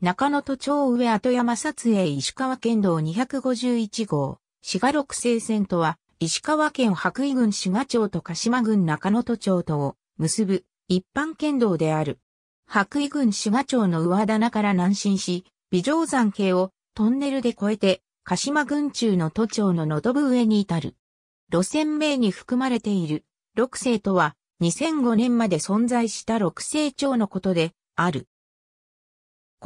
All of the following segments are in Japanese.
中野都庁上後山撮影石川県道251号、滋賀六星線とは、石川県白衣郡滋賀町と鹿島郡中野都庁とを結ぶ一般県道である。白衣郡滋賀町の上棚から南進し、美城山系をトンネルで越えて、鹿島郡中の都庁の喉部上に至る。路線名に含まれている六星とは、2005年まで存在した六星町のことである。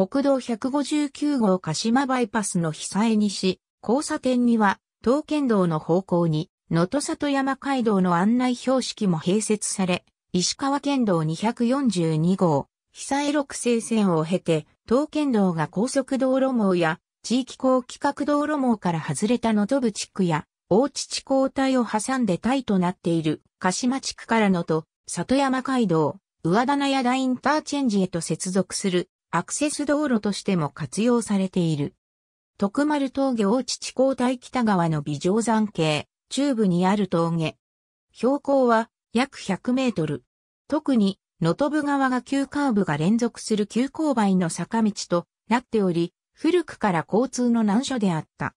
国道159号鹿島バイパスの被災西、交差点には、東県道の方向に、能登里山街道の案内標識も併設され、石川県道242号、被災六星線を経て、東県道が高速道路網や、地域高規格道路網から外れた能登部地区や、大地地代を挟んでタイとなっている、鹿島地区からのと、里山街道、上棚屋田インターチェンジへと接続するアクセス道路としても活用されている。徳丸峠大地高台北側の美定山系、中部にある峠。標高は約100メートル。特に、野ぶ川が急カーブが連続する急勾配の坂道となっており、古くから交通の難所であった。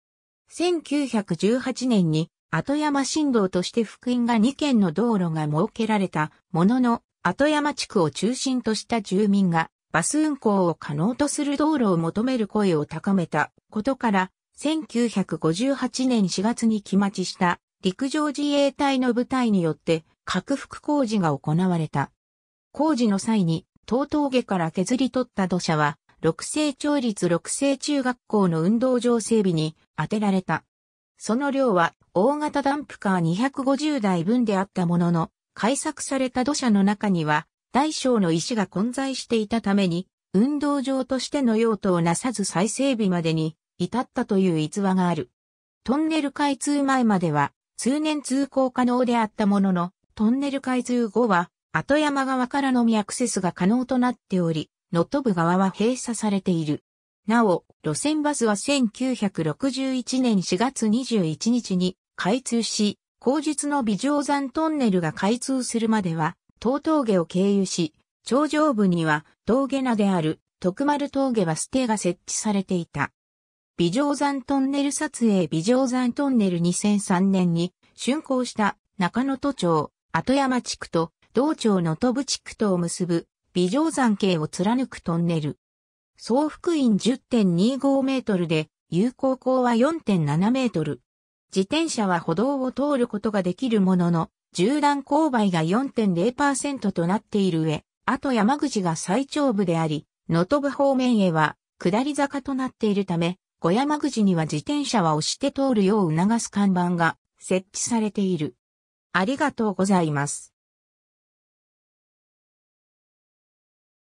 1918年に後山振動として福音が2軒の道路が設けられたものの、後山地区を中心とした住民がバス運行を可能とする道路を求める声を高めたことから、1958年4月に期待ちした陸上自衛隊の部隊によって拡幅工事が行われた。工事の際に、東峠から削り取った土砂は、六星町立六星中学校の運動場整備に当てられた。その量は大型ダンプカー250台分であったものの、改作された土砂の中には大小の石が混在していたために、運動場としての用途をなさず再整備までに至ったという逸話がある。トンネル開通前までは通年通行可能であったものの、トンネル開通後は後山側からのみアクセスが可能となっており、のと部側は閉鎖されている。なお、路線バスは1961年4月21日に開通し、後日の美乗山トンネルが開通するまでは東峠を経由し、頂上部には峠名である徳丸峠バス停が設置されていた。美城山トンネル撮影美城山トンネル2003年に竣工した中野都庁、後山地区と道庁の都部地区とを結ぶ美城山系を貫くトンネル。総幅員10.25メートルで有効高は4.7メートル。自転車は歩道を通ることができるものの、縦断勾配が4.0%となっている上、あと山口が最長部であり、野戸部方面へは下り坂となっているため、小山口には自転車は押して通るよう促す看板が設置されている。ありがとうございます。